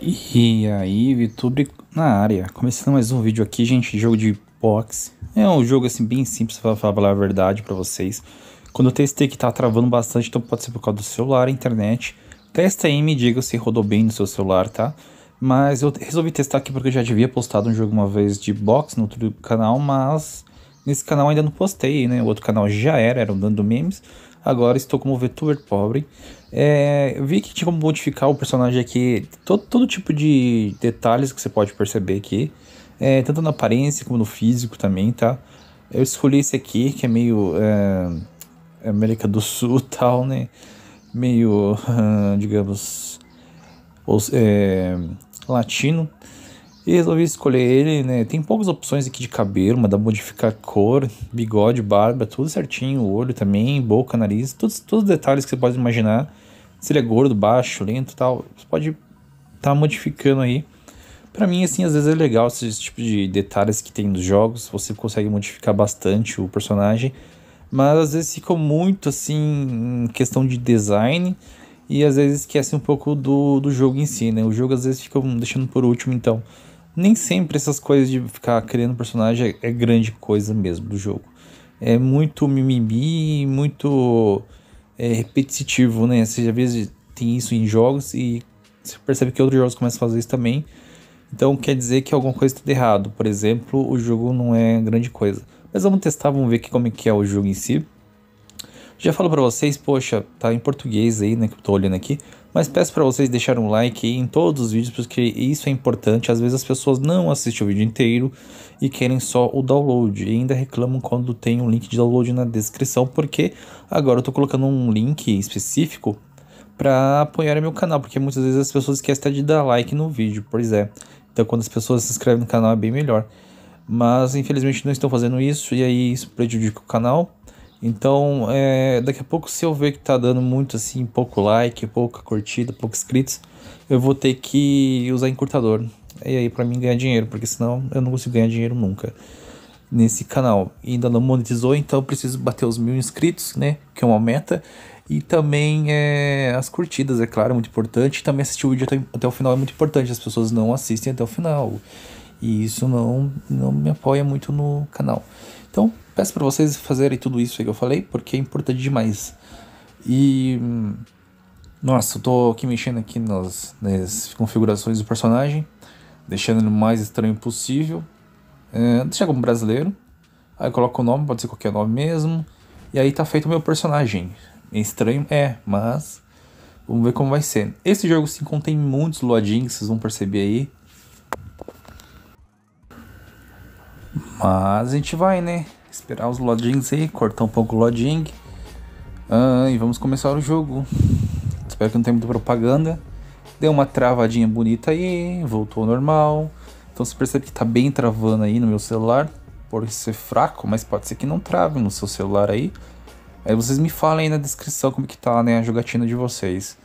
E aí, YouTube na área. Começando mais um vídeo aqui, gente, jogo de boxe. É um jogo assim bem simples para falar a verdade para vocês. Quando eu testei que tá travando bastante, então pode ser por causa do celular, internet. Testa aí e me diga se rodou bem no seu celular, tá? Mas eu resolvi testar aqui porque eu já devia postado um jogo uma vez de boxe no outro canal, mas nesse canal ainda não postei, né? O outro canal já era, era o Dando Memes. Agora estou como VTuber pobre. É, vi que tinha como modificar o personagem aqui, todo, todo tipo de detalhes que você pode perceber aqui, é, tanto na aparência como no físico também, tá? Eu escolhi esse aqui, que é meio é, é América do Sul tal, né? Meio, digamos, os, é, latino. E resolvi escolher ele, né? Tem poucas opções aqui de cabelo, mas dá pra modificar cor, bigode, barba, tudo certinho, olho também, boca, nariz, todos, todos os detalhes que você pode imaginar. Se ele é gordo, baixo, lento e tal, você pode estar tá modificando aí. Pra mim, assim, às vezes é legal esses tipos de detalhes que tem nos jogos, você consegue modificar bastante o personagem, mas às vezes ficou muito, assim, em questão de design, e às vezes esquece um pouco do, do jogo em si, né? O jogo às vezes fica hum, deixando por último, então nem sempre essas coisas de ficar criando personagem é, é grande coisa mesmo do jogo. É muito mimimi, muito é, repetitivo, né? Você já vezes tem isso em jogos e você percebe que outros jogos começam a fazer isso também. Então quer dizer que alguma coisa está de errado. Por exemplo, o jogo não é grande coisa. Mas vamos testar, vamos ver como é que é o jogo em si. Já falo para vocês, poxa, tá em português aí, né, que eu tô olhando aqui. Mas peço para vocês deixarem um like em todos os vídeos, porque isso é importante. Às vezes as pessoas não assistem o vídeo inteiro e querem só o download. E ainda reclamam quando tem um link de download na descrição, porque agora eu estou colocando um link específico para apoiar meu canal, porque muitas vezes as pessoas esquecem até de dar like no vídeo, pois é. Então quando as pessoas se inscrevem no canal é bem melhor. Mas infelizmente não estão fazendo isso e aí isso prejudica o canal. Então, é, daqui a pouco, se eu ver que tá dando muito assim, pouco like, pouca curtida, poucos inscritos, eu vou ter que usar encurtador. E aí, para mim ganhar dinheiro, porque senão eu não consigo ganhar dinheiro nunca nesse canal. E ainda não monetizou, então preciso bater os mil inscritos, né? Que é uma meta. E também é, as curtidas, é claro, é muito importante. E também assistir o vídeo até, até o final é muito importante. As pessoas não assistem até o final. E isso não, não me apoia muito no canal. Então, Peço para vocês fazerem tudo isso que eu falei, porque é importante demais. E. Nossa, eu tô aqui mexendo aqui nas, nas configurações do personagem, deixando ele o mais estranho possível. É, deixa como brasileiro. Aí coloco o nome, pode ser qualquer nome mesmo. E aí tá feito o meu personagem. É estranho? É, mas vamos ver como vai ser. Esse jogo sim contém muitos loadings, vocês vão perceber aí. Mas a gente vai, né? Esperar os lodings aí, cortar um pouco o loding. Ah, e vamos começar o jogo. Espero que não tenha muita propaganda. Deu uma travadinha bonita aí, voltou ao normal. Então você percebe que tá bem travando aí no meu celular. Por ser fraco, mas pode ser que não trave no seu celular aí. Aí vocês me falem aí na descrição como que tá né, a jogatina de vocês.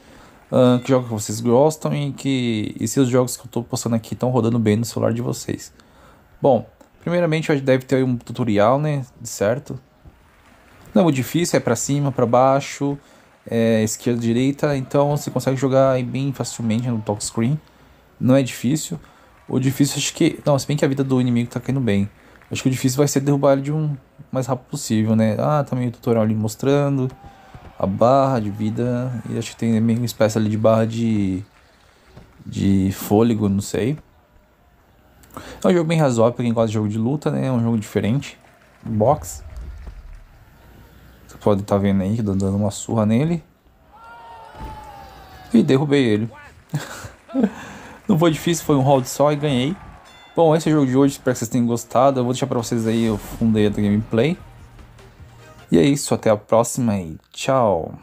Ah, que jogos que vocês gostam e, que, e se os jogos que eu estou postando aqui estão rodando bem no celular de vocês. Bom, Primeiramente deve ter um tutorial, né? De certo. Não, o difícil é para cima, para baixo, é, esquerda, direita. Então você consegue jogar bem facilmente no screen. Não é difícil. O difícil acho que... Não, se bem que a vida do inimigo tá caindo bem. Acho que o difícil vai ser derrubar ele de um mais rápido possível, né? Ah, também tá o tutorial ali mostrando a barra de vida. E acho que tem meio uma espécie ali de barra de, de fôlego, não sei. É um jogo bem razoável pra quem gosta de jogo de luta, né? É um jogo diferente. Box. Você pode estar tá vendo aí que eu dando uma surra nele. E derrubei ele. Não foi difícil, foi um hold só e ganhei. Bom, esse é o jogo de hoje, espero que vocês tenham gostado. Eu vou deixar pra vocês aí o fundo da gameplay. E é isso, até a próxima e tchau!